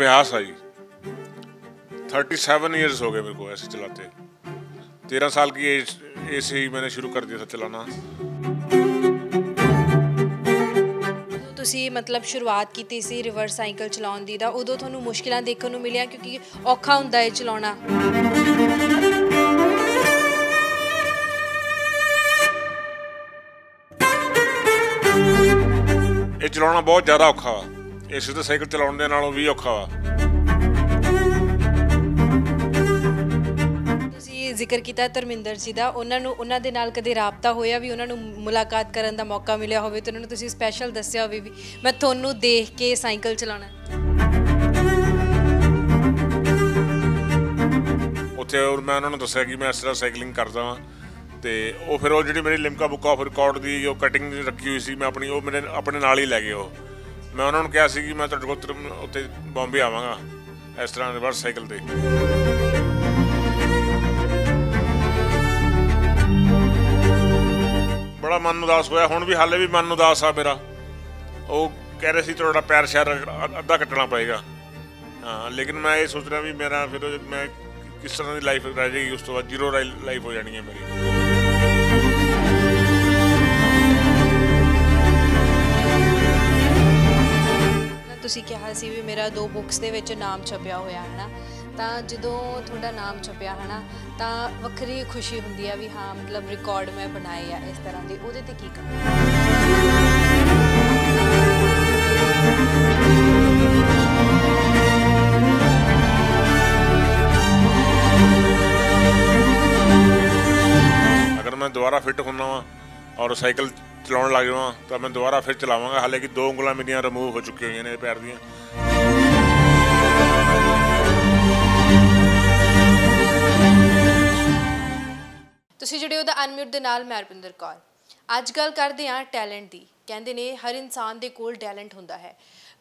ਅਭਿਆਸ ਆ ਜੀ 37 ਇਅਰਸ ਹੋ ਗਏ ਮੇਰੇ ਕੋ ऐसे ਚਲਾਤੇ 13 ਸਾਲ ਕੀ ਏਜ एज से ही मैंने शुरू कर ਤੁਸੀਂ ਮਤਲਬ ਸ਼ੁਰੂਆਤ ਕੀਤੀ ਸੀ ਰਿਵਰਸ ਸਾਈਕਲ ਚਲਾਉਣ ਦੀ ਦਾ ਉਦੋਂ ਤੁਹਾਨੂੰ ਮੁਸ਼ਕਿਲਾਂ ਦੇਖਣ ਨੂੰ ਮਿਲੀਆਂ ਕਿਉਂਕਿ ਔਖਾ ਹੁੰਦਾ ਹੈ ਚਲਾਉਣਾ ਇਹ ਚਲਾਉਣਾ ਬਹੁਤ ਜ਼ਿਆਦਾ ਔਖਾ ਹੈ ਇਸ ਤੇ ਸਾਈਕਲ ਚਲਾਉਣ ਦੇ ਨਾਲੋਂ ਵੀ ਔਖਾ ਵਾ ਤੁਸੀਂ ਜ਼ਿਕਰ ਕੀਤਾ ਧਰਮਿੰਦਰ ਜੀ ਦਾ ਉਹਨਾਂ ਨੂੰ ਉਹਨਾਂ ਦੇ ਨਾਲ ਕਦੇ ਰਾਬਤਾ ਹੋਇਆ ਵੀ ਉਹਨਾਂ ਨੂੰ ਮੁਲਾਕਾਤ ਕਰਨ ਦਾ ਮੌਕਾ ਮਿਲਿਆ ਹੋਵੇ ਤੇ ਉਹਨਾਂ ਨੂੰ ਤੁਸੀਂ ਸਪੈਸ਼ਲ ਦੱਸਿਆ ਹੋਵੇ ਵੀ ਮੈਂ ਤੁਹਾਨੂੰ ਦੇਖ ਕੇ ਸਾਈਕਲ ਚਲਾਉਣਾ ਉੱਥੇ ਉਹ ਮੈਂ ਉਹਨਾਂ ਨੂੰ ਦੱਸਿਆ ਕਿ ਮੈਂ ਇਸ ਤਰ੍ਹਾਂ ਸਾਈਕਲਿੰਗ ਕਰਦਾ ਹਾਂ ਤੇ ਉਹ ਫਿਰ ਉਹ ਜਿਹੜੀ ਮੇਰੀ ਲਿਮਕਾ ਬੁੱਕ ਆਫ ਰਿਕਾਰਡ ਦੀ ਉਹ ਕਟਿੰਗ ਰੱਖੀ ਹੋਈ ਸੀ ਮੈਂ ਆਪਣੀ ਉਹ ਮੇਰੇ ਆਪਣੇ ਨਾਲ ਹੀ ਲੈ ਗਏ ਉਹ ਮੈਂ ਉਹਨਾਂ ਨੂੰ ਕਿਹਾ ਸੀ ਕਿ ਮੈਂ ਤੁਹਾਡੇ ਕੋਲ ਉੱਤੇ ਬੰਬੇ ਆਵਾਂਗਾ ਇਸ ਤਰ੍ਹਾਂ ਰਿਵਰਸ ਸਾਈਕਲ ਤੇ ਬੜਾ ਮਨ ਉਦਾਸ ਹੋਇਆ ਹੁਣ ਵੀ ਹਾਲੇ ਵੀ ਮਨ ਉਦਾਸ ਆ ਮੇਰਾ ਉਹ ਕਹਿ ਰਹੇ ਸੀ ਤੁਹਾਡਾ ਪੈਰ ਸ਼ਹਿਰ ਅੱਧਾ ਕੱਟਣਾ ਪਏਗਾ ਹਾਂ ਲੇਕਿਨ ਮੈਂ ਇਹ ਸੋਚ ਰਿਹਾ ਵੀ ਮੇਰਾ ਫਿਰ ਮੈਂ ਕਿਸ ਤਰ੍ਹਾਂ ਦੀ ਲਾਈਫ ਰਹਿ ਜਾਏਗੀ ਉਸ ਤੋਂ ਬਾਅਦ ਜ਼ੀਰੋ ਲਾਈਫ ਹੋ ਜਾਣੀ ਹੈ ਮੇਰੀ ਤੁਸੀਂ ਕਿਹਾ ਸੀ ਵੀ ਮੇਰਾ ਦੋ ਬੁੱਕਸ ਦੇ ਵਿੱਚ ਨਾਮ ਛਪਿਆ ਹੋਇਆ ਹੈ ਨਾ ਤਾਂ ਜਦੋਂ ਤੁਹਾਡਾ ਨਾਮ ਛਪਿਆ ਹੈ ਨਾ ਤਾਂ ਵੱਖਰੀ ਖੁਸ਼ੀ ਹੁੰਦੀ ਆ ਵੀ ਹਾਂ ਮਤਲਬ ਰਿਕਾਰਡ ਮੈਂ ਬਣਾਏ ਆ ਇਸ ਤਰ੍ਹਾਂ ਦੇ ਉਹਦੇ ਤੇ ਕੀ ਕਰਾਂ ਮੈਂ ਦੁਬਾਰਾ ਫਿੱਟ ਹੁੰਨਾ ਵਾਂ ਔਰ ਸਾਈਕਲ ਚਲਾਉਣ ਲੱਗ ਜਾਵਾਂ ਤਾਂ ਮੈਂ ਦੁਬਾਰਾ ਫਿਰ ਚਲਾਵਾਂਗਾ ਹਾਲੇ ਕਿ ਦੋ ਉਂਗਲਾਂ ਮੇਰੀਆਂ ਰਿਮੂਵ ਹੋ ਚੁੱਕੀਆਂ ਹੋਈਆਂ ਨੇ ਪੈਰ ਦੀਆਂ ਤੁਸੀਂ ਜਿਹੜੇ ਉਹਦਾ ਅਨਮਿਊਟ ਦੇ ਨਾਲ ਮਹਿਰਪਿੰਦਰ ਕੌਰ ਅੱਜ ਗੱਲ ਕਰਦੇ ਆਂ ਟੈਲੈਂਟ ਦੀ ਕਹਿੰਦੇ ਨੇ ਹਰ ਇਨਸਾਨ ਦੇ ਕੋਲ ਟੈਲੈਂਟ ਹੁੰਦਾ ਹੈ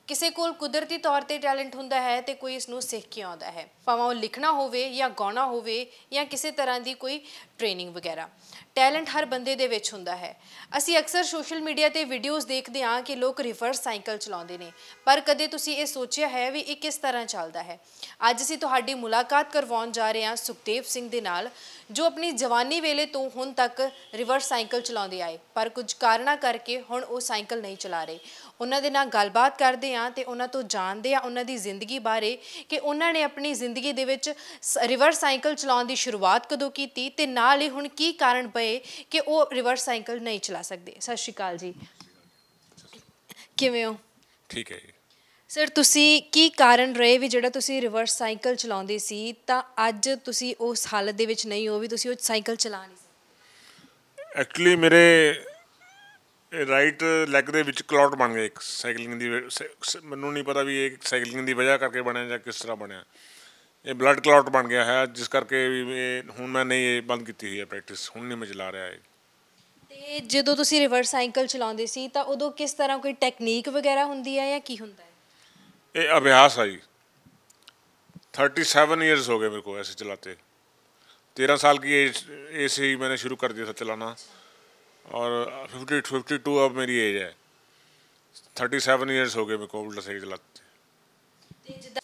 ਕਿਸੇ ਕੋਲ ਕੁਦਰਤੀ ਤੌਰ ਤੇ ਟੈਲੈਂਟ ਹੁੰਦਾ ਹੈ ਤੇ ਕੋਈ ਇਸ ਨੂੰ ਸਿੱਖ ਕੇ ਆਉਂਦਾ ਹੈ ਭਾਵੇਂ ਉਹ ਲਿਖਣਾ ਹੋਵੇ ਜਾਂ ਗਾਉਣਾ ਹੋਵੇ ਜਾਂ ਕਿਸੇ ਤਰ੍ਹਾਂ ਦੀ ਕੋਈ ਟ੍ਰੇਨਿੰਗ ਵਗੈਰਾ ਟੈਲੈਂਟ ਹਰ ਬੰਦੇ ਦੇ ਵਿੱਚ ਹੁੰਦਾ ਹੈ ਅਸੀਂ ਅਕਸਰ ਸੋਸ਼ਲ ਮੀਡੀਆ ਤੇ ਵੀਡੀਓਜ਼ ਦੇਖਦੇ ਹਾਂ ਕਿ ਲੋਕ ਰਿਵਰਸ ਸਾਈਕਲ ਚਲਾਉਂਦੇ ਨੇ ਪਰ ਕਦੇ ਤੁਸੀਂ ਇਹ ਸੋਚਿਆ ਹੈ ਵੀ ਇਹ ਕਿਸ ਤਰ੍ਹਾਂ ਚੱਲਦਾ ਹੈ ਅੱਜ ਅਸੀਂ ਤੁਹਾਡੀ ਮੁਲਾਕਾਤ ਕਰਵਾਉਣ ਜਾ ਰਹੇ ਹਾਂ ਸੁਖਦੇਵ ਸਿੰਘ ਦੇ ਨਾਲ ਜੋ ਆਪਣੀ ਜਵਾਨੀ ਵੇਲੇ ਤੋਂ ਹੁਣ ਤੱਕ ਰਿਵਰਸ ਸਾਈਕਲ ਚਲਾਉਂਦੇ ਆਏ ਪਰ ਕੁਝ ਕਾਰਨਾ ਕਰਕੇ ਹੁਣ ਉਹ ਸਾਈਕਲ ਨਹੀਂ ਚਲਾ ਰਹੇ ਉਹਨਾਂ ਦੇ ਨਾਲ ਗੱਲਬਾਤ ਕਰਦੇ ਹਾਂ ਤੇ ਉਹਨਾਂ ਤੋਂ ਜਾਣਦੇ ਹਾਂ ਉਹਨਾਂ ਦੀ ਜ਼ਿੰਦਗੀ ਬਾਰੇ ਕਿ ਉਹਨਾਂ ਨੇ ਆਪਣੀ ਜ਼ਿੰਦਗੀ ਦੇ ਵਿੱਚ ਰਿਵਰਸ ਸਾਈਕਲ ਚਲਾਉਣ ਦੀ ਸ਼ੁਰੂਆਤ ਕਦੋਂ ਕੀਤੀ ਤੇ ਨਾਲ ਫਿਲਹਾਲ ਇਹ ਹੁਣ ਕੀ ਕਾਰਨ ਪਏ ਕਿ ਉਹ ਰਿਵਰਸ ਸਾਈਕਲ ਨਹੀਂ ਚਲਾ ਸਕਦੇ ਸਤਿ ਸ਼੍ਰੀ ਅਕਾਲ ਜੀ ਕਿਵੇਂ ਹੋ ਠੀਕ ਹੈ ਸਰ ਤੁਸੀਂ ਕੀ ਕਾਰਨ ਰਹੇ ਵੀ ਜਿਹੜਾ ਤੁਸੀਂ ਰਿਵਰਸ ਸਾਈਕਲ ਚਲਾਉਂਦੇ ਸੀ ਤਾਂ ਅੱਜ ਤੁਸੀਂ ਉਸ ਹਾਲਤ ਦੇ ਵਿੱਚ ਨਹੀਂ ਹੋ ਵੀ ਤੁਸੀਂ ਉਹ ਸਾਈਕਲ ਚਲਾ ਨਹੀਂ ਸਕਦੇ ਐਕਚੁਅਲੀ ਮੇਰੇ ਰਾਈਟ ਲੈਗ ਦੇ ਵਿੱਚ ਕਲੌਟ ਬਣ ਗਿਆ ਇੱਕ ਸਾਈਕਲਿੰਗ ਦੀ ਮੈਨੂੰ ਨਹੀਂ ਪਤਾ ਵੀ ਇਹ ਸਾਈਕਲਿੰਗ ਦੀ ਵਜ੍ਹਾ ਕਰਕੇ ਬਣਿਆ ਜਾਂ ਕਿਸ ਤਰ੍ਹਾਂ ਬਣਿਆ ਇਹ ਬਲੱਡ ਕਲਾਟ ਬਣ ਗਿਆ ਹੈ ਜਿਸ ਕਰਕੇ ਹੁਣ ਮੈਂ ਨਹੀਂ ਇਹ ਬੰਦ ਕੀਤੀ ਹੋਈ ਹੈ ਪ੍ਰੈਕਟਿਸ ਹੁਣ ਨਹੀਂ ਮੈਂ ਚਲਾ ਰਿਹਾ ਇਹ ਤੇ ਜਦੋਂ ਤੁਸੀਂ ਰਿਵਰਸ ਸਾਈਕਲ ਚਲਾਉਂਦੇ ਸੀ ਤਾਂ ਉਦੋਂ ਕਿਸ ਤਰ੍ਹਾਂ ਕੋਈ ਟੈਕਨੀਕ ਵਗੈਰਾ ਹੁੰਦੀ ਹੈ ਜਾਂ ਕੀ ਹੁੰਦਾ ਹੈ ਇਹ ਅਭਿਆਸ ਹੈ ਜੀ 37 ਇਅਰਸ ਹੋ ਗਏ ਮੇਰੇ ਕੋ ਐਸੇ ਚਲਾਤੇ 13 ਸਾਲ ਕੀ एज ऐसे ही मैंने शुरू कर दिया था 50 52 अब ਮੇਰੀ ਏਜ ਹੈ 37 ਗਏ ਮੇਰੇ ਕੋ मेरे ਸਾਈਕਲ ਚਲਾਤੇ ਤੇ ਜਦ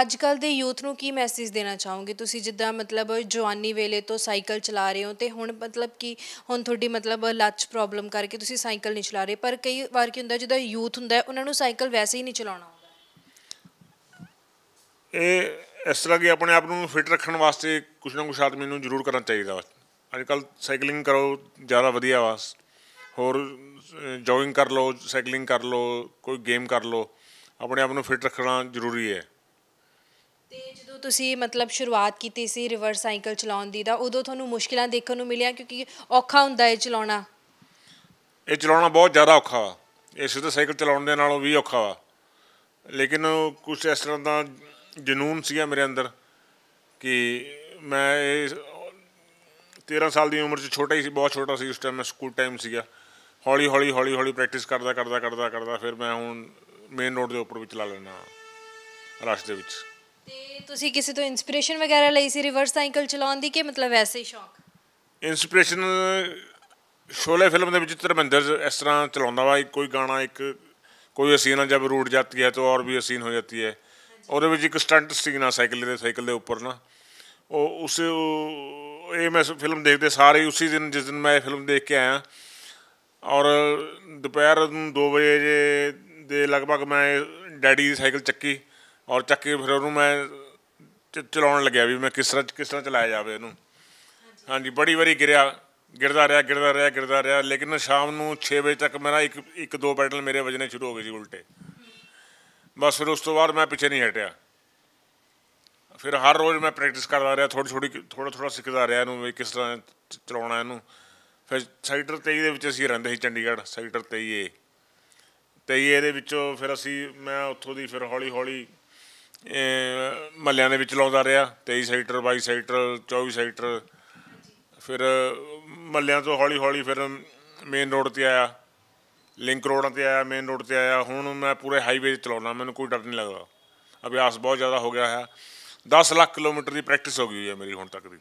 ਅੱਜ ਕੱਲ ਦੇ ਯੂਥ ਨੂੰ ਕੀ ਮੈਸੇਜ ਦੇਣਾ ਚਾਹੋਗੇ ਤੁਸੀਂ ਜਿੱਦਾਂ ਮਤਲਬ ਜਵਾਨੀ ਵੇਲੇ ਤੋਂ ਸਾਈਕਲ ਚਲਾ ਰਹੇ ਹੋ ਤੇ ਹੁਣ ਮਤਲਬ ਕਿ ਹੁਣ ਤੁਹਾਡੀ ਮਤਲਬ ਲੱਚ ਪ੍ਰੋਬਲਮ ਕਰਕੇ ਤੁਸੀਂ ਸਾਈਕਲ ਨਹੀਂ ਚਲਾ ਰਹੇ ਪਰ ਕਈ ਵਾਰ ਕੀ ਹੁੰਦਾ ਜਿੱਦਾਂ ਯੂਥ ਹੁੰਦਾ ਉਹਨਾਂ ਨੂੰ ਸਾਈਕਲ ਵੈਸੇ ਹੀ ਨਹੀਂ ਚਲਾਉਣਾ ਹੁੰਦਾ ਇਹ ਇਸ ਤਰ੍ਹਾਂ ਕਿ ਆਪਣੇ ਆਪ ਨੂੰ ਫਿਟ ਰੱਖਣ ਵਾਸਤੇ ਕੁਝ ਨਾ ਕੁਝ ਆਦਮੀ ਨੂੰ ਜ਼ਰੂਰ ਕਰਨਾ ਚਾਹੀਦਾ ਅੱਜ ਕੱਲ ਸਾਈਕਲਿੰਗ ਕਰੋ ਜ਼ਿਆਦਾ ਵਧੀਆ ਵਾਸ ਹੋਰ ਜੋਗਿੰਗ ਕਰ ਲਓ ਸਾਈਕਲਿੰਗ ਕਰ ਲਓ ਕੋਈ ਗੇਮ ਕਰ ਲਓ ਆਪਣੇ ਆਪ ਨੂੰ ਫਿਟ ਰੱਖਣਾ ਜ਼ਰੂਰੀ ਹੈ ਤੇ ਜਦੋਂ ਤੁਸੀਂ ਮਤਲਬ ਸ਼ੁਰੂਆਤ ਕੀਤੀ ਸੀ ਰਿਵਰਸ ਸਾਈਕਲ ਚਲਾਉਣ ਦੀ ਤਾਂ ਉਦੋਂ ਤੁਹਾਨੂੰ ਮੁਸ਼ਕਿਲਾਂ ਦੇਖਣ ਨੂੰ ਮਿਲੀਆਂ ਕਿਉਂਕਿ ਔਖਾ ਹੁੰਦਾ ਹੈ ਚਲਾਉਣਾ ਇਹ ਚਲਾਉਣਾ ਬਹੁਤ ਜ਼ਿਆਦਾ ਔਖਾ ਵਾ ਇਹ ਸਿੱਧਾ ਸਾਈਕਲ ਚਲਾਉਣ ਦੇ ਨਾਲੋਂ ਵੀ ਔਖਾ ਵਾ ਲੇਕਿਨ ਕੁਝ ਇਸ ਤਰ੍ਹਾਂ ਦਾ ਜਨੂਨ ਸੀਗਾ ਮੇਰੇ ਅੰਦਰ ਕਿ ਮੈਂ ਇਹ 13 ਸਾਲ ਦੀ ਉਮਰ 'ਚ ਛੋਟਾ ਹੀ ਸੀ ਬਹੁਤ ਛੋਟਾ ਸੀ ਉਸ ਟਾਈਮ ਮੈਂ ਸਕੂਲ ਟਾਈਮ ਸੀਗਾ ਹੌਲੀ ਹੌਲੀ ਹੌਲੀ ਹੌਲੀ ਪ੍ਰੈਕਟਿਸ ਕਰਦਾ ਕਰਦਾ ਕਰਦਾ ਕਰਦਾ ਫਿਰ ਮੈਂ ਹੁਣ ਮੇਨ ਰੋਡ ਦੇ ਉੱਪਰ ਵੀ ਚਲਾ ਲੈਣਾ ਰਸਤੇ ਦੇ ਵਿੱਚ ਤੇ ਤੁਸੀਂ ਕਿਸੇ ਤੋਂ ਇਨਸਪੀਰੇਸ਼ਨ ਵਗੈਰਾ ਲਈ ਸੀ ਰਿਵਰਸ ਸਾਈਕਲ ਚਲਾਉਣ ਦੀ ਕਿ ਮਤਲਬ ਐਸੇ ਹੀ ਸ਼ੌਕ ਇਨਸਪੀਰੇਸ਼ਨ ਸ਼ੋਲੇ ਫਿਲਮ ਦੇ ਵਿੱਚ ਧਰਮਿੰਦਰ ਇਸ ਤਰ੍ਹਾਂ ਚਲਾਉਂਦਾ ਵਾ ਕੋਈ ਗਾਣਾ ਇੱਕ ਕੋਈ ਸੀਨ ਜਦ ਰੂਟ ਜਾਂਦੀ ਹੈ ਤਾਂ ਔਰ ਵੀ ਅਸੀਨ ਹੋ ਜਾਂਦੀ ਹੈ ਉਹਦੇ ਵਿੱਚ ਇੱਕ ਸਟੰਟ ਸੀਨ ਨਾ ਸਾਈਕਲ ਦੇ ਸਾਈਕਲ ਦੇ ਉੱਪਰ ਨਾ ਉਹ ਉਸ ਇਹ ਮੈਂ ਫਿਲਮ ਦੇਖਦੇ ਸਾਰੇ ਉਸੇ ਦਿਨ ਜਿਸ ਦਿਨ ਮੈਂ ਇਹ ਫਿਲਮ ਦੇਖ ਕੇ ਆਇਆ ਔਰ ਦੁਪਹਿਰ ਨੂੰ 2 ਵਜੇ ਦੇ ਲਗਭਗ ਮੈਂ ਡੈਡੀ ਦੀ ਸਾਈਕਲ ਚੱਕੀ ਔਰ ਚੱਕ ਕੇ ਫਿਰ ਉਹਨੂੰ ਮੈਂ ਚਲਾਉਣ ਲੱਗਿਆ ਵੀ ਮੈਂ ਕਿਸ ਤਰ੍ਹਾਂ ਕਿਸ ਤਰ੍ਹਾਂ ਚਲਾਇਆ ਜਾਵੇ ਇਹਨੂੰ ਹਾਂਜੀ ਬੜੀ ਵਾਰੀ ਗਿਰਿਆ ਗਿਰਦਾ ਰਿਹਾ ਗਿਰਦਾ ਰਿਹਾ ਗਿਰਦਾ ਰਿਹਾ ਲੇਕਿਨ ਸ਼ਾਮ ਨੂੰ 6 ਵਜੇ ਤੱਕ ਮੇਰਾ ਇੱਕ ਇੱਕ ਦੋ ਪੈਡਲ ਮੇਰੇ ਵਜਨੇ ਸ਼ੁਰੂ ਹੋ ਗਏ ਸੀ ਉਲਟੇ ਬਸ ਫਿਰ ਉਸ ਤੋਂ ਬਾਅਦ ਮੈਂ ਪਿੱਛੇ ਨਹੀਂ ਹਟਿਆ ਫਿਰ ਹਰ ਰੋਜ਼ ਮੈਂ ਪ੍ਰੈਕਟਿਸ ਕਰਦਾ ਰਿਹਾ ਥੋੜੀ ਥੋੜੀ ਥੋੜਾ ਥੋੜਾ ਸਿੱਖਦਾ ਰਿਹਾ ਇਹਨੂੰ ਵੀ ਕਿਸ ਤਰ੍ਹਾਂ ਚਲਾਉਣਾ ਇਹਨੂੰ ਫਿਰ ਸੈਕਟਰ 23 ਦੇ ਵਿੱਚ ਅਸੀਂ ਰਹਿੰਦੇ ਸੀ ਚੰਡੀਗੜ੍ਹ ਸੈਕਟਰ 23 ਏ 23 ਦੇ ਵਿੱਚੋਂ ਫਿਰ ਅਸੀਂ ਮੈਂ ਉੱਥੋਂ ਦੀ ਫਿਰ ਹੌਲੀ ਹੌਲੀ ਮਹੱਲਿਆਂ ਦੇ ਵਿੱਚ ਲਾਉਂਦਾ ਰਿਹਾ 23 ਸੈਕਟਰ 22 ਸੈਕਟਰ 24 ਸੈਕਟਰ ਫਿਰ ਮਹੱਲਿਆਂ ਤੋਂ ਹੌਲੀ ਹੌਲੀ ਫਿਰ ਮੇਨ ਰੋਡ ਤੇ ਆਇਆ ਲਿੰਕ ਰੋਡਾਂ ਤੇ ਆਇਆ ਮੇਨ ਰੋਡ ਤੇ ਆਇਆ ਹੁਣ ਮੈਂ ਪੂਰੇ ਹਾਈਵੇ ਤੇ ਚਲਾਉਣਾ ਮੈਨੂੰ ਕੋਈ ਡਰ ਨਹੀਂ ਲੱਗਦਾ ਅਭਿਆਸ ਬਹੁਤ ਜ਼ਿਆਦਾ ਹੋ ਗਿਆ ਹੈ 10 ਲੱਖ ਕਿਲੋਮੀਟਰ ਦੀ ਪ੍ਰੈਕਟਿਸ ਹੋ ਗਈ ਹੈ ਮੇਰੀ ਹੁਣ ਤੱਕ ਦੀ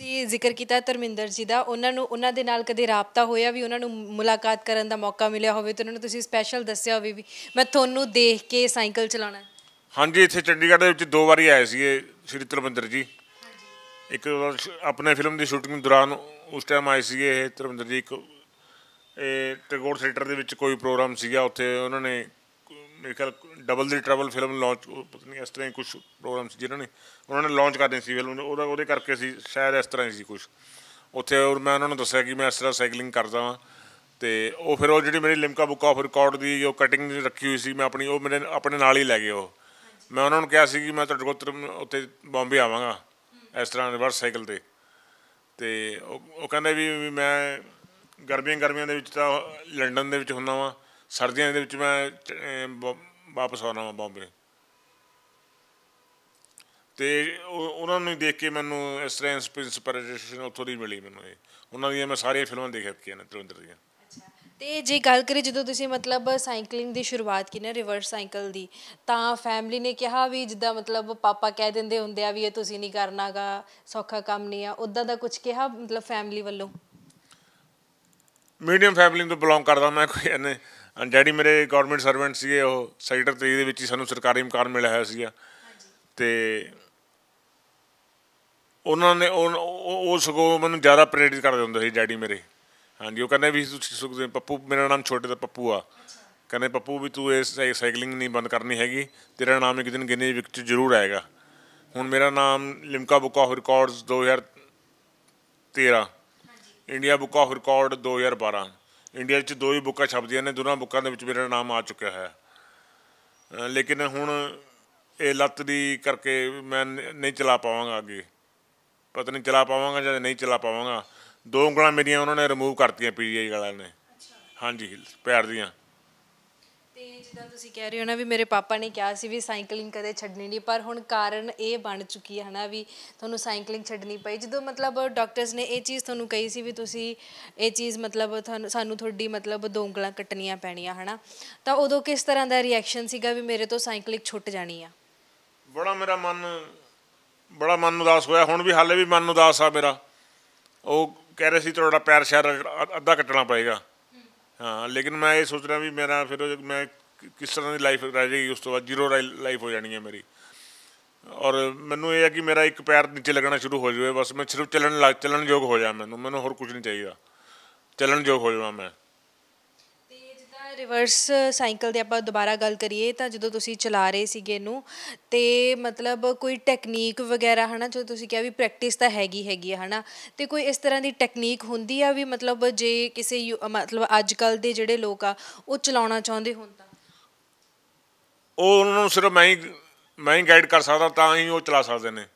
ਤੁਸੀਂ ਜ਼ਿਕਰ ਕੀਤਾ ਧਰਮਿੰਦਰ ਜੀ ਦਾ ਉਹਨਾਂ ਨੂੰ ਉਹਨਾਂ ਦੇ ਨਾਲ ਕਦੇ ਰਾਬਤਾ ਹੋਇਆ ਵੀ ਉਹਨਾਂ ਨੂੰ ਮੁਲਾਕਾਤ ਕਰਨ ਦਾ ਮੌਕਾ ਮਿਲਿਆ ਹੋਵੇ ਤੇ ਉਹਨਾਂ ਨੂੰ ਤੁਸੀਂ ਸਪੈਸ਼ਲ ਦੱਸਿਆ ਹੋਵੇ ਵੀ ਮੈਂ ਤੁਹਾਨੂੰ ਦੇਖ ਕੇ ਸਾਈਕਲ ਚਲਾਉਣਾ ਹਾਂਜੀ ਇੱਥੇ ਚੰਡੀਗੜ੍ਹ ਦੇ ਵਿੱਚ ਦੋ ਵਾਰੀ ਆਏ ਸੀਗੇ ਸ੍ਰੀ ਧਰਮਿੰਦਰ ਜੀ ਇੱਕ ਆਪਣੇ ਫਿਲਮ ਦੀ ਸ਼ੂਟਿੰਗ ਦੌਰਾਨ ਉਸ ਟਾਈਮ ਆਏ ਸੀਗੇ ਇਹ ਧਰਮਿੰਦਰ ਜੀ ਇੱਕ ਇਹ ਟੈਗੋਰ ਥੀਏਟਰ ਦੇ ਵਿੱਚ ਕੋਈ ਪ੍ਰੋਗਰਾਮ ਸੀਗਾ ਉੱਥੇ ਉਹਨਾਂ ਨੇ ਮੇਰੇ ਖਿਆਲ ਡਬਲ ਦੀ ਟਰਬਲ ਫਿਲਮ ਲਾਂਚ ਪਤਾ ਨਹੀਂ ਇਸ ਤਰ੍ਹਾਂ ਹੀ ਕੁਝ ਪ੍ਰੋਗਰਾਮ ਸੀ ਜਿਨ੍ਹਾਂ ਨੇ ਉਹਨਾਂ ਨੇ ਲਾਂਚ ਕਰਦੇ ਸੀ ਫਿਲਮ ਉਹਦਾ ਉਹਦੇ ਕਰਕੇ ਸੀ ਸ਼ਾਇਦ ਇਸ ਤਰ੍ਹਾਂ ਹੀ ਸੀ ਕੁਝ ਉੱਥੇ ਔਰ ਮੈਂ ਉਹਨਾਂ ਨੂੰ ਦੱਸਿਆ ਕਿ ਮੈਂ ਇਸ ਤਰ੍ਹਾਂ ਸਾਈਕਲਿੰਗ ਕਰਦਾ ਹਾਂ ਤੇ ਉਹ ਫਿਰ ਉਹ ਜਿਹੜੀ ਮੇਰੀ ਲਿਮਕਾ ਬੁੱਕ ਆਫ ਰਿਕਾਰਡ ਦੀ ਉਹ ਕਟਿੰਗ ਰੱਖੀ ਹੋਈ ਸੀ ਮੈਂ ਆਪਣੀ ਉਹ ਮੇਰੇ ਆਪਣੇ ਨਾਲ ਹੀ ਲੈ ਗਏ ਉਹ ਮੈਂ ਉਹਨਾਂ ਨੂੰ ਕਿਹਾ ਸੀ ਕਿ ਮੈਂ ਤੁਹਾਡੇ ਕੋਲ ਉੱਥੇ ਬੰਬੇ ਆਵਾਂਗਾ ਇਸ ਤਰ੍ਹਾਂ ਰਿਵਰਸ ਸਾਈਕਲ ਤੇ ਤੇ ਉਹ ਕਹਿੰਦੇ ਵੀ ਮੈਂ ਗਰਮੀਆਂ ਗਰਮੀਆਂ ਦੇ ਵਿੱਚ ਤਾਂ ਲੰਡਨ ਦੇ ਵਿੱਚ ਹੁੰਦਾ ਵਾਂ ਸਰਦੀਆਂ ਦੇ ਵਿੱਚ ਮੈਂ ਵਾਪਸ ਆਉਣਾ ਮੈਂ ਬੰਬੇ ਤੇ ਉਹਨਾਂ ਨੂੰ ਦੇਖ ਕੇ ਮੈਨੂੰ ਇਸ ਤਰ੍ਹਾਂ ਇਨਸਪੀਰੇਸ਼ਨ ਥੋੜੀ ਮਿਲੀ ਮੈਨੂੰ ਇਹ ਉਹਨਾਂ ਦੀਆਂ ਮੈਂ ਸਾਰੀਆਂ ਫਿਲਮਾਂ ਦੇਖ ਰੱਖੀਆਂ ਨੇ ਤਲਵਿੰਦਰ ਦੀਆਂ ਤੇ ਜੇ ਗੱਲ ਕਰੀ ਜਦੋਂ ਤੁਸੀਂ ਮਤਲਬ ਸਾਈਕਲਿੰਗ ਦੀ ਸ਼ੁਰੂਆਤ ਕੀਤੀ ਨਾ ਰਿਵਰਸ ਸਾਈਕਲ ਦੀ ਤਾਂ ਫੈਮਿਲੀ ਨੇ ਕਿਹਾ ਵੀ ਜਿੱਦਾਂ ਮਤਲਬ ਪਾਪਾ ਕਹਿ ਦਿੰਦੇ ਹੁੰਦੇ ਆ ਵੀ ਇਹ ਤੁਸੀਂ ਨਹੀਂ ਕਰਨਾਗਾ ਸੌਖਾ ਕੰਮ ਨਹੀਂ ਆ ਉਦਾਂ ਦਾ ਕੁਝ ਕਿਹਾ ਮਤਲਬ ਫੈਮਿਲੀ ਵੱਲੋਂ ਮੀਡੀਅਮ ਫੈਮਿਲੀ ਤੋਂ ਬਿਲੋਂਗ ਕਰਦਾ ਮੈਂ ਕੋਈ ਇਹਨੇ ਡੈਡੀ ਮੇਰੇ ਗਵਰਨਮੈਂਟ ਸਰਵੈਂਟ ਸੀਗੇ ਉਹ ਸੈਕਟਰ 3 ਦੇ ਵਿੱਚ ਹੀ ਸਾਨੂੰ ਸਰਕਾਰੀ ਮਕਾਨ ਮਿਲਿਆ ਹੋਇਆ ਸੀਗਾ ਤੇ ਉਹਨਾਂ ਨੇ ਉਹ ਸਗੋਂ ਮੈਨੂੰ ਜ਼ਿਆਦਾ ਪ੍ਰੇਰਿਤ ਕਰਦੇ ਹੁੰਦੇ ਸੀ ਡੈਡੀ ਮੇਰੇ ਹਾਂਜੀ ਉਹ ਕਹਿੰਦੇ ਵੀ ਤੁਸੀਂ ਸੁਖਦੇ ਪੱਪੂ ਮੇਰਾ ਨਾਮ ਛੋਟੇ ਦਾ ਪੱਪੂ ਆ ਕਹਿੰਦੇ ਪੱਪੂ ਵੀ ਤੂੰ ਇਸ ਸਾਈਕਲਿੰਗ ਨਹੀਂ ਬੰਦ ਕਰਨੀ ਹੈਗੀ ਤੇਰਾ ਨਾਮ ਇੱਕ ਦਿਨ ਗਿਨੇ ਵਿੱਚ ਜ਼ਰੂਰ ਆਏਗਾ ਹੁਣ ਮੇਰਾ ਨਾਮ Limca book of records 2013 India book of record 2012 India 'ਚ ਦੋ ਹੀ ਬੁੱਕਾਂ ਛਪਦੀਆਂ ਨੇ ਦੋਨਾਂ ਬੁੱਕਾਂ ਦੇ ਵਿੱਚ ਮੇਰਾ ਨਾਮ ਆ ਚੁੱਕਿਆ ਹੈ ਲੇਕਿਨ ਹੁਣ ਇਹ ਲੱਤ ਦੀ ਕਰਕੇ ਮੈਂ ਨਹੀਂ ਚਲਾ ਪਾਵਾਂਗਾ ਅੱਗੇ ਪਤਾ ਨਹੀਂ ਚਲਾ ਪਾਵਾਂਗਾ ਜਾਂ ਨਹੀਂ ਚਲਾ ਪਾਵਾਂਗਾ ਦੋ ਉਂਗਲਾਂ ਮੇਰੀਆਂ ਉਹਨਾਂ ਨੇ ਰਿਮੂਵ ਕਰਤੀਆਂ ਪੀਜੀਆਈ ਵਾਲਿਆਂ ਨੇ ਹਾਂਜੀ ਪੈਰ ਦੀਆਂ ਤੇ ਜਿੱਦਾਂ ਤੁਸੀਂ ਕਹਿ ਰਹੇ ਹੋ ਨਾ ਵੀ ਮੇਰੇ ਪਾਪਾ ਨੇ ਕਿਹਾ ਸੀ ਵੀ ਸਾਈਕਲਿੰਗ ਕਦੇ ਛੱਡਣੀ ਨਹੀਂ ਪਰ ਹੁਣ ਕਾਰਨ ਇਹ ਬਣ ਚੁੱਕੀ ਹੈ ਨਾ ਵੀ ਤੁਹਾਨੂੰ ਸਾਈਕਲਿੰਗ ਛੱਡਣੀ ਪਈ ਜਦੋਂ ਮਤਲਬ ਡਾਕਟਰਸ ਨੇ ਇਹ ਚੀਜ਼ ਤੁਹਾਨੂੰ ਕਹੀ ਸੀ ਵੀ ਤੁਸੀਂ ਇਹ ਚੀਜ਼ ਮਤਲਬ ਤੁਹਾਨੂੰ ਸਾਨੂੰ ਤੁਹਾਡੀ ਮਤਲਬ ਦੋਂਗਲਾਂ ਕੱਟਣੀਆਂ ਪੈਣੀਆਂ ਹਨਾ ਤਾਂ ਉਦੋਂ ਕਿਸ ਤਰ੍ਹਾਂ ਦਾ ਰਿਐਕਸ਼ਨ ਸੀਗਾ ਵੀ ਮੇਰੇ ਤੋਂ ਸਾਈਕਲਿੰਗ ਛੁੱਟ ਜਾਣੀ ਆ ਬੜਾ ਮੇਰਾ ਮਨ ਬੜਾ ਮਨ ਉਦਾਸ ਹੋਇਆ ਹੁਣ ਵੀ ਹਾਲੇ ਵੀ ਮਨ ਉਦਾਸ ਆ ਮੇਰਾ ਉਹ ਕਹਿ ਰਹੇ ਸੀ ਤੁਹਾਡਾ ਪੈਰ ਸ਼ਹਿਰ ਅੱਧਾ ਕੱਟਣਾ ਪਏਗਾ ਹਾਂ ਲੇਕਿਨ ਮੈਂ ਇਹ ਸੋਚ ਰਿਹਾ ਵੀ ਮੇਰਾ ਫਿਰ ਮੈਂ ਕਿਸ ਤਰ੍ਹਾਂ ਦੀ ਲਾਈਫ ਰਹਿ ਜਾਏਗੀ ਉਸ ਤੋਂ ਬਾਅਦ ਜ਼ੀਰੋ ਲਾਈਫ ਹੋ ਜਾਣੀ ਹੈ ਮੇਰੀ ਔਰ ਮੈਨੂੰ ਇਹ ਹੈ ਕਿ ਮੇਰਾ ਇੱਕ ਪੈਰ ਨੀਚੇ ਲੱਗਣਾ ਸ਼ੁਰੂ ਹੋ ਜਾਵੇ ਬਸ ਮੈਂ ਸਿਰਫ ਚੱਲਣ ਚੱਲਣ ਯੋਗ ਹੋ ਜਾ ਮੈਨੂੰ ਮੈਨੂੰ ਹੋਰ ਕੁਝ ਨਹੀਂ ਚਾਹੀਦਾ ਚੱਲਣ ਯੋਗ ਹੋ ਜਾਵਾਂ ਮੈਂ ਰਿਵਰਸ ਸਾਈਕਲ ਦੇ ਆਪਾਂ ਦੁਬਾਰਾ ਗੱਲ ਕਰੀਏ ਤਾਂ ਜਦੋਂ ਤੁਸੀਂ ਚਲਾ ਰਹੇ ਸੀਗੇ ਇਹਨੂੰ ਤੇ ਮਤਲਬ ਕੋਈ ਟੈਕਨੀਕ ਵਗੈਰਾ ਹਨਾ ਜੋ ਤੁਸੀਂ ਕਿਹਾ ਵੀ ਪ੍ਰੈਕਟਿਸ ਤਾਂ ਹੈਗੀ ਹੈਗੀ ਹੈ ਹਨਾ ਤੇ ਕੋਈ ਇਸ ਤਰ੍ਹਾਂ ਦੀ ਟੈਕਨੀਕ ਹੁੰਦੀ ਆ ਵੀ ਮਤਲਬ ਜੇ ਕਿਸੇ ਮਤਲਬ ਅੱਜ ਕੱਲ ਦੇ ਜਿਹੜੇ ਲੋਕ ਆ ਉਹ ਚਲਾਉਣਾ ਚਾਹੁੰਦੇ ਹੋਣ ਤਾਂ ਉਹ ਉਹਨਾਂ ਨੂੰ ਸਿਰਫ ਮੈਂ ਹੀ ਮੈਂ ਹੀ ਗਾਈਡ ਕਰ ਸਕਦਾ ਤਾਂ ਹੀ ਉਹ ਚਲਾ ਸਕਦੇ ਨੇ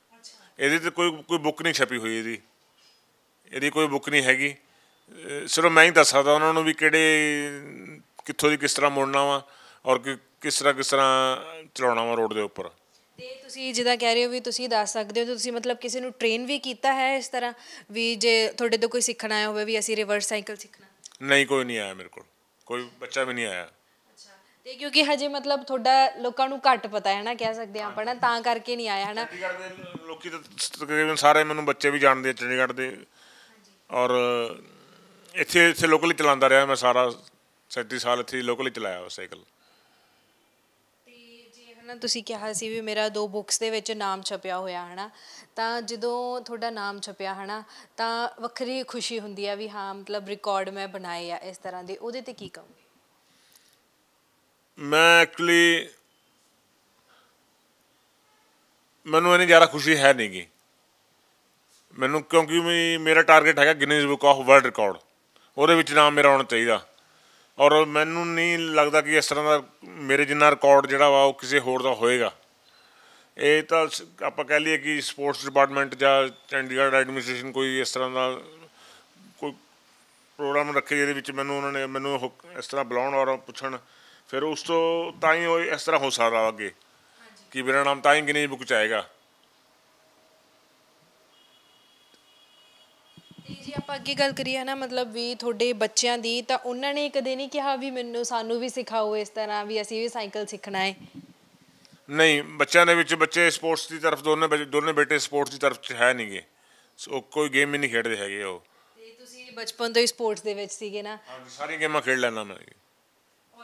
ਇਹਦੀ ਤੇ ਕੋਈ ਕੋਈ ਬੁੱਕ ਨਹੀਂ ਛਪੀ ਹੋਈ ਇਹਦੀ ਇਹਦੀ ਕੋਈ ਬੁੱਕ ਨਹੀਂ ਹੈਗੀ ਸਿਰਫ ਮੈਂ ਹੀ ਦੱਸ ਸਕਦਾ ਉਹਨਾਂ ਨੂੰ ਵੀ ਕਿਹੜੇ ਕਿੱਥੋਂ ਦੀ ਕਿਸ ਤਰ੍ਹਾਂ ਮੁੜਨਾ ਵਾ ਔਰ ਕਿਸ ਤਰ੍ਹਾਂ ਕਿਸ ਤਰ੍ਹਾਂ ਚਲਾਉਣਾ ਵਾ ਰੋਡ ਦੇ ਉੱਪਰ ਤੇ ਤੁਸੀਂ ਜਿਹਦਾ ਕਹਿ ਰਹੇ ਹੋ ਵੀ ਤੁਸੀਂ ਦੱਸ ਸਕਦੇ ਹੋ ਤੁਸੀਂ ਮਤਲਬ ਕਿਸੇ ਨੂੰ ਟ੍ਰੇਨ ਵੀ ਕੀਤਾ ਹੈ ਇਸ ਤਰ੍ਹਾਂ ਵੀ ਜੇ ਤੁਹਾਡੇ ਤੋਂ ਕੋਈ ਸਿੱਖਣਾ ਆਇਆ ਹੋਵੇ ਵੀ ਅਸੀਂ ਰਿਵਰਸ ਸਾਈਕਲ ਸਿੱਖਣਾ ਨਹੀਂ ਕੋਈ ਨਹੀਂ ਆਇਆ ਮੇਰੇ ਕੋਲ ਕੋਈ ਬੱਚਾ ਵੀ ਨਹੀਂ ਆਇਆ ਅੱਛਾ ਤੇ ਕਿਉਂਕਿ ਹਜੇ ਮਤਲਬ ਤੁਹਾਡਾ ਲੋਕਾਂ ਨੂੰ ਘੱਟ ਪਤਾ ਹੈ ਨਾ ਕਹਿ ਸਕਦੇ ਆਪਾਂ ਆਪਣਾ ਤਾਂ ਕਰਕੇ ਨਹੀਂ ਆਇਆ ਹਨਾ ਲੋਕੀ ਤਾਂ ਤਕਰੀਬਨ ਸਾਰੇ ਮੈਨੂੰ ਬੱਚੇ ਵੀ ਜਾਣਦੇ ਚੰਡੀਗੜ੍ਹ ਦੇ ਔਰ ਇੱਥੇ ਇੱਥੇ ਲੋਕਲ ਚਲਾਉਂਦਾ ਰਿਹਾ ਮੈਂ ਸਾਰਾ 37 ਸਾਲ ਇੱਥੇ ਲੋਕਲ ਚਲਾਇਆ ਉਹ ਸਾਈਕਲ ਹਨਾ ਤੁਸੀਂ ਕਿਹਾ ਸੀ ਵੀ ਮੇਰਾ ਦੋ ਬੁੱਕਸ ਦੇ ਵਿੱਚ ਨਾਮ ਛਪਿਆ ਹੋਇਆ ਹਨਾ ਤਾਂ ਜਦੋਂ ਤੁਹਾਡਾ ਨਾਮ ਛਪਿਆ ਹਨਾ ਤਾਂ ਵੱਖਰੀ ਖੁਸ਼ੀ ਹੁੰਦੀ ਆ ਵੀ ਹਾਂ ਮਤਲਬ ਰਿਕਾਰਡ ਮੈਂ ਬਣਾਏ ਆ ਇਸ ਤਰ੍ਹਾਂ ਦੇ ਉਹਦੇ ਤੇ ਕੀ ਕਹੋਗੇ ਮੈਂ ਐਕਚੁਅਲੀ ਮੈਨੂੰ ਇਹਨੀ ਜ਼ਿਆਦਾ ਖੁਸ਼ੀ ਹੈ ਨਹੀਂਗੀ ਮੈਨੂੰ ਕਿਉਂਕਿ ਮੇਰਾ ਟਾਰਗੇਟ ਹੈਗਾ Guinness book of world record ਉਹਦੇ ਵਿੱਚ ਨਾਮ ਮੇਰਾ ਹੋਣਾ ਚਾਹੀਦਾ ਔਰ ਮੈਨੂੰ ਨਹੀਂ ਲੱਗਦਾ ਕਿ ਇਸ ਤਰ੍ਹਾਂ ਦਾ ਮੇਰੇ ਜਿੰਨਾ ਰਿਕਾਰਡ ਜਿਹੜਾ ਵਾ ਉਹ ਕਿਸੇ ਹੋਰ ਦਾ ਹੋਏਗਾ ਇਹ ਤਾਂ ਆਪਾਂ ਕਹਿ ਲਈਏ ਕਿ ਸਪੋਰਟਸ ਡਿਪਾਰਟਮੈਂਟ ਜਾਂ ਚੰਡੀਗੜ੍ਹ ਐਡਮਿਨਿਸਟ੍ਰੇਸ਼ਨ ਕੋਈ ਇਸ ਤਰ੍ਹਾਂ ਦਾ ਕੋਈ ਪ੍ਰੋਗਰਾਮ ਰੱਖੇ ਜਿਹਦੇ ਵਿੱਚ ਮੈਨੂੰ ਉਹਨਾਂ ਨੇ ਮੈਨੂੰ ਇਸ ਤਰ੍ਹਾਂ ਬੁਲਾਉਣ ਔਰ ਪੁੱਛਣ ਫਿਰ ਉਸ ਤੋਂ ਤਾਂ ਹੀ ਇਸ ਤਰ੍ਹਾਂ ਹੋ ਸਕਦਾ ਅੱਗੇ ਕਿ ਮੇਰਾ ਨਾਮ ਤਾਂ ਹੀ ਕਿ ਨਹੀਂ ਬੁੱਕ ਚ ਆਏਗਾ ਆਪਾਂ ਅੱਗੇ ਗੱਲ ਕਰੀਏ ਨਾ ਮਤਲਬ ਵੀ ਤੁਹਾਡੇ ਬੱਚਿਆਂ ਦੀ ਤਾਂ ਉਹਨਾਂ ਨੇ ਕਦੇ ਨਹੀਂ ਕਿਹਾ ਵੀ ਮੈਨੂੰ ਸਾਨੂੰ ਵੀ ਸਿਖਾਓ ਇਸ ਤਰ੍ਹਾਂ ਵੀ ਅਸੀਂ ਵੀ ਸਾਈਕਲ ਸਿੱਖਣਾ ਹੈ ਨਹੀਂ ਬੱਚਿਆਂ ਦੇ ਵਿੱਚ ਬੱਚੇ ਸਪੋਰਟਸ ਦੀ ਤਰਫ ਦੋਨੇ ਦੋਨੇ ਬੇਟੇ ਸਪੋਰਟਸ ਦੀ ਤਰਫ ਹੈ ਨਹੀਂਗੇ ਸੋ ਕੋਈ ਗੇਮ ਹੀ ਨਹੀਂ ਖੇਡਦੇ ਹੈਗੇ ਉਹ ਤੇ ਤੁਸੀਂ ਬਚਪਨ ਤੋਂ ਹੀ ਸਪੋਰਟਸ ਦੇ ਵਿੱਚ ਸੀਗੇ ਨਾ ਹਾਂ ਸਾਰੀਆਂ ਗੇਮਾਂ ਖੇਡ ਲੈਣਾ ਮੈਂ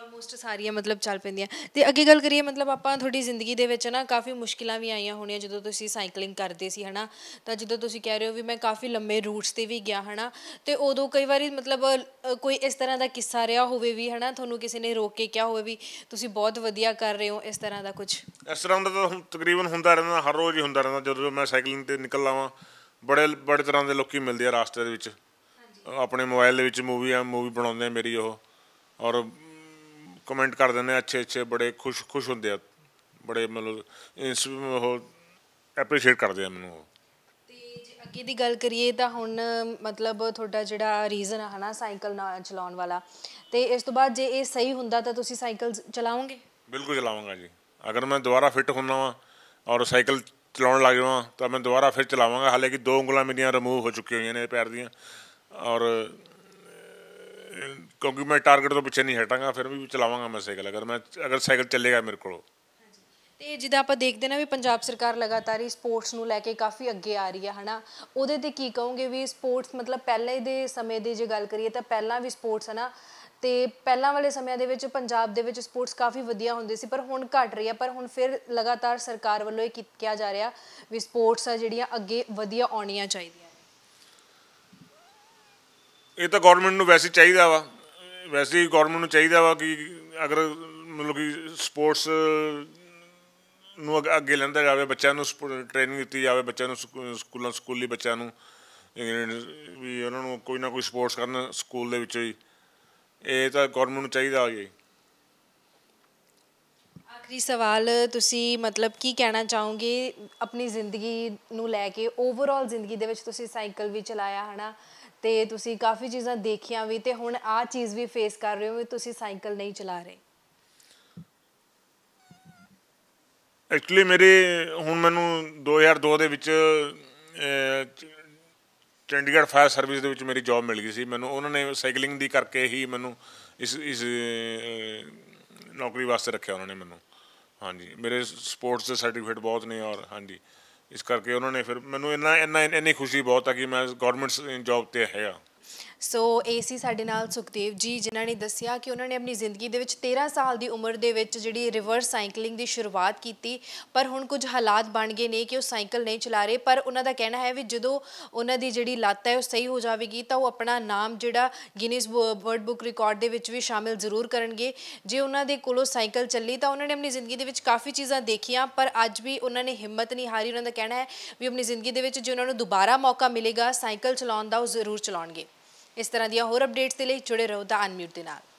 ਆਲਮੋਸਟ ਸਾਰੀਆਂ ਮਤਲਬ ਚੱਲ ਪੈਂਦੀਆਂ ਤੇ ਅੱਗੇ ਗੱਲ ਕਰੀਏ ਮਤਲਬ ਆਪਾਂ ਤੁਹਾਡੀ ਜ਼ਿੰਦਗੀ ਦੇ ਵਿੱਚ ਨਾ ਕਾਫੀ ਮੁਸ਼ਕਿਲਾਂ ਵੀ ਆਈਆਂ ਹੋਣੀਆਂ ਜਦੋਂ ਤੁਸੀਂ ਸਾਈਕਲਿੰਗ ਕਰਦੇ ਸੀ ਹਨਾ ਤਾਂ ਜਦੋਂ ਤੁਸੀਂ ਕਹਿ ਰਹੇ ਹੋ ਵੀ ਮੈਂ ਕਾਫੀ ਲੰਮੇ ਰੂਟਸ ਤੇ ਵੀ ਗਿਆ ਹਨਾ ਤੇ ਉਦੋਂ ਕਈ ਵਾਰੀ ਮਤਲਬ ਕੋਈ ਇਸ ਤਰ੍ਹਾਂ ਦਾ ਕਿੱਸਾ ਰਿਹਾ ਹੋਵੇ ਵੀ ਹਨਾ ਤੁਹਾਨੂੰ ਕਿਸੇ ਨੇ ਰੋਕ ਕੇ ਕਿਹਾ ਹੋਵੇ ਵੀ ਤੁਸੀਂ ਬਹੁਤ ਵਧੀਆ ਕਰ ਰਹੇ ਹੋ ਇਸ ਤਰ੍ਹਾਂ ਦਾ ਕੁਝ ਇਸ ਤਰ੍ਹਾਂ ਦਾ ਤਾਂ ਤਕਰੀਬਨ ਹੁੰਦਾ ਰਹਿੰਦਾ ਹਰ ਰੋਜ਼ ਹੀ ਹੁੰਦਾ ਰਹਿੰਦਾ ਜਦੋਂ ਮੈਂ ਸਾਈਕਲਿੰਗ ਤੇ ਨਿਕਲ ਆਵਾਂ ਬੜੇ ਬੜੇ ਤਰ੍ਹਾਂ ਦੇ ਲੋਕੀ ਮਿਲਦੇ ਆ ਰਾਸਤੇ ਦੇ ਵਿੱਚ ਆਪਣੇ ਮੋਬਾਈਲ ਦੇ ਵਿੱਚ ਮੂਵੀ ਆ ਮੂਵੀ ਬਣਾਉਂਦੇ ਆ ਮੇਰੀ ਉਹ ਔਰ ਕਮੈਂਟ ਕਰ ਦਿੰਦੇ ਆ ਅੱਛੇ ਅੱਛੇ ਬੜੇ ਖੁਸ਼ ਖੁਸ਼ ਹੁੰਦੇ ਆ ਬੜੇ ਮਤਲਬ ਇਸ ਉਹ ਐਪਰੀਸ਼ੀਏਟ ਕਰਦੇ ਆ ਮੈਨੂੰ ਕੀ ਅੱਗੇ ਦੀ ਗੱਲ ਕਰੀਏ ਤਾਂ ਹੁਣ ਮਤਲਬ ਤੁਹਾਡਾ ਜਿਹੜਾ ਰੀਜ਼ਨ ਹੈ ਨਾ ਸਾਈਕਲ ਨਾ ਚਲਾਉਣ ਵਾਲਾ ਤੇ ਇਸ ਤੋਂ ਬਾਅਦ ਜੇ ਇਹ ਸਹੀ ਹੁੰਦਾ ਤਾਂ ਤੁਸੀਂ ਸਾਈਕਲ ਚਲਾਉਂਗੇ ਬਿਲਕੁਲ ਚਲਾਵਾਂਗਾ ਜੀ ਅਗਰ ਮੈਂ ਦੁਬਾਰਾ ਫਿੱਟ ਹੁੰਨਾ ਵਾਂ ਔਰ ਸਾਈਕਲ ਚਲਾਉਣ ਲੱਗ ਜਾਵਾਂ ਤਾਂ ਮੈਂ ਦੁਬਾਰਾ ਫਿਰ ਚਲਾਵਾਂਗਾ ਹਾਲੇ ਕਿ ਦੋ ਉਂਗਲਾਂ ਮੇਰੀਆਂ ਰਿਮੂਵ ਹੋ ਚੁੱਕੀਆਂ ਹੋਈਆਂ ਨੇ ਪੈਰ ਦੀਆਂ ਔਰ ਕਿਉਂਕਿ ਮੈਂ ਟਾਰਗੇਟ ਤੋਂ ਪਿੱਛੇ ਨਹੀਂ ਹਟਾਂਗਾ ਫਿਰ ਵੀ ਚਲਾਵਾਂਗਾ ਮੈਂ ਸਾਈਕਲ ਅਗਰ ਮੈਂ ਅਗਰ ਸਾਈਕਲ ਚੱਲੇਗਾ ਮੇਰੇ ਕੋਲ ਤੇ ਜਿੱਦਾਂ ਆਪਾਂ ਦੇਖਦੇ ਨਾ ਵੀ ਪੰਜਾਬ ਸਰਕਾਰ ਲਗਾਤਾਰ ਹੀ ਸਪੋਰਟਸ ਨੂੰ ਲੈ ਕੇ ਕਾਫੀ ਅੱਗੇ ਆ ਰਹੀ ਹੈ ਹਨਾ ਉਹਦੇ ਤੇ ਕੀ ਕਹੋਗੇ ਵੀ ਸਪੋਰਟਸ ਮਤਲਬ ਪਹਿਲੇ ਦੇ ਸਮੇਂ ਦੀ ਜੇ ਗੱਲ ਕਰੀਏ ਤਾਂ ਪਹਿਲਾਂ ਵੀ ਸਪੋਰਟਸ ਹਨਾ ਤੇ ਪਹਿਲਾਂ ਵਾਲੇ ਸਮਿਆਂ ਦੇ ਵਿੱਚ ਪੰਜਾਬ ਦੇ ਵਿੱਚ ਸਪੋਰਟਸ ਕਾਫੀ ਵਧੀਆ ਹੁੰਦੇ ਸੀ ਪਰ ਹੁਣ ਘਟ ਰਹੀ ਹੈ ਪਰ ਹੁਣ ਫਿਰ ਲਗਾਤਾਰ ਸਰਕਾਰ ਵੱਲੋਂ ਇਹ ਕੀਤਾ ਜਾ ਰਿਹਾ ਵੀ ਸਪੋਰਟਸ ਆ ਜਿਹੜੀਆਂ ਅੱਗੇ ਵਧੀਆ ਆਉਣੀਆਂ ਚਾਹੀਦੀਆਂ ਇਹ ਤਾਂ ਗਵਰਨਮੈਂਟ ਨੂੰ ਵੈਸੇ ਚਾਹੀਦਾ ਵਾ ਵੈਸੇ ਹੀ ਗਵਰਨਮੈਂਟ ਨੂੰ ਚਾਹੀਦਾ ਵਾ ਕਿ ਅਗਰ ਮਤਲਬ ਕਿ ਸਪੋਰਟਸ ਨੂੰ ਅੱਗੇ ਲੰਦਾ ਜਾਵੇ ਬੱਚਿਆਂ ਨੂੰ ਟ੍ਰੇਨਿੰਗ ਦਿੱਤੀ ਜਾਵੇ ਬੱਚਿਆਂ ਨੂੰ ਸਕੂਲਾਂ ਸਕੂਲੀ ਬੱਚਿਆਂ ਨੂੰ ਵੀ ਉਹਨਾਂ ਨੂੰ ਕੋਈ ਨਾ ਕੋਈ ਸਪੋਰਟਸ ਕਰਨ ਸਕੂਲ ਦੇ ਵਿੱਚ ਹੀ ਇਹ ਤਾਂ ਗਵਰਨਮੈਂਟ ਨੂੰ ਚਾਹੀਦਾ ਹੋਈ ਆਖਰੀ ਸਵਾਲ ਤੁਸੀਂ ਮਤਲਬ ਕੀ ਕਹਿਣਾ ਚਾਹੋਗੇ ਆਪਣੀ ਜ਼ਿੰਦਗੀ ਨੂੰ ਲੈ ਕੇ ਓਵਰਆਲ ਜ਼ਿੰਦਗੀ ਦੇ ਵਿੱਚ ਤੁਸੀਂ ਸਾਈਕਲ ਵੀ ਚਲਾਇਆ ਹਨਾ ਤੇ ਤੁਸੀਂ ਕਾਫੀ ਚੀਜ਼ਾਂ ਦੇਖੀਆਂ ਵੀ ਤੇ ਹੁਣ ਆਹ ਚੀਜ਼ ਵੀ ਫੇਸ ਕਰ ਰਹੇ ਹੋ ਵੀ ਤੁਸੀਂ ਸਾਈਕਲ ਨਹੀਂ ਚਲਾ ਰਹੇ ਐਕਚੁਅਲੀ ਮੇਰੇ ਹੁਣ ਮੈਨੂੰ 2002 ਦੇ ਵਿੱਚ ਚੰਡੀਗੜ੍ਹ ਫਾਇਰ ਸਰਵਿਸ ਦੇ ਵਿੱਚ ਮੇਰੀ ਜੌਬ ਮਿਲ ਗਈ ਸੀ ਮੈਨੂੰ ਉਹਨਾਂ ਨੇ ਸਾਈਕਲਿੰਗ ਦੀ ਕਰਕੇ ਹੀ ਮੈਨੂੰ ਇਸ ਇਸ ਨੌਕਰੀ ਵਾਸਤੇ ਰੱਖਿਆ ਉਹਨਾਂ ਨੇ ਮੈਨੂੰ ਹਾਂਜੀ ਮੇਰੇ ਸਪੋਰਟਸ ਦੇ ਸਰਟੀਫਿਕੇਟ ਬਹੁਤ ਨੇ ਔਰ ਹਾਂਜੀ ਇਸ ਕਰਕੇ ਉਹਨਾਂ ਨੇ ਫਿਰ ਮੈਨੂੰ ਇੰਨਾ ਇੰਨਾ ਇੰਨੀ ਖੁਸ਼ੀ ਬਹੁਤ ਆ ਕਿ ਮੈਂ ਗਵਰਨਮੈਂਟ ਜੌਬ ਤੇ ਹੈਗਾ ਸੋ ਇਹ ਸੀ ਸਾਡੇ ਨਾਲ ਸੁਖਦੇਵ ਜੀ ਜਿਨ੍ਹਾਂ ਨੇ ਦੱਸਿਆ ਕਿ ਉਹਨਾਂ ਨੇ ਆਪਣੀ ਜ਼ਿੰਦਗੀ ਦੇ ਵਿੱਚ 13 ਸਾਲ ਦੀ ਉਮਰ ਦੇ ਵਿੱਚ ਜਿਹੜੀ ਰਿਵਰਸ ਸਾਈਕਲਿੰਗ ਦੀ ਸ਼ੁਰੂਆਤ ਕੀਤੀ ਪਰ ਹੁਣ ਕੁਝ ਹਾਲਾਤ ਬਣ ਗਏ ਨੇ ਕਿ ਉਹ ਸਾਈਕਲ ਨਹੀਂ ਚਲਾ ਰਹੇ ਪਰ ਉਹਨਾਂ ਦਾ ਕਹਿਣਾ ਹੈ ਵੀ ਜਦੋਂ ਉਹਨਾਂ ਦੀ ਜਿਹੜੀ ਲੱਤ ਹੈ ਉਹ ਸਹੀ ਹੋ ਜਾਵੇਗੀ ਤਾਂ ਉਹ ਆਪਣਾ ਨਾਮ ਜਿਹੜਾ ਗਿਨੀਜ਼ ਵਰਲਡ ਬੁੱਕ ਰਿਕਾਰਡ ਦੇ ਵਿੱਚ ਵੀ ਸ਼ਾਮਿਲ ਜ਼ਰੂਰ ਕਰਨਗੇ ਜੇ ਉਹਨਾਂ ਦੇ ਕੋਲੋਂ ਸਾਈਕਲ ਚੱਲੀ ਤਾਂ ਉਹਨਾਂ ਨੇ ਆਪਣੀ ਜ਼ਿੰਦਗੀ ਦੇ ਵਿੱਚ ਕਾਫੀ ਚੀਜ਼ਾਂ ਦੇਖੀਆਂ ਪਰ ਅੱਜ ਵੀ ਉਹਨਾਂ ਨੇ ਹਿੰਮਤ ਨਹੀਂ ਹਾਰੀ ਉਹਨਾਂ ਦਾ ਕਹਿਣਾ ਹੈ ਵੀ ਆਪਣੀ ਜ਼ਿੰਦਗੀ ਦੇ ਵਿੱਚ ਜੇ ਉਹਨਾਂ ਨੂੰ ਦੁਬਾਰਾ ਮੌਕਾ ਮਿਲੇਗਾ ਸਾਈਕਲ ਚਲਾਉਣ ਦਾ ਉਹ ਜ਼ਰੂਰ ਚਲਾਉਣਗੇ ਇਸ ਤਰ੍ਹਾਂ ਦੀਆਂ ਹੋਰ ਅਪਡੇਟਸ ਦੇ ਲਈ ਜੁੜੇ ਰਹੋ ਦਾ ਅਨਮਿਊਟ ਦੇ ਨਾਲ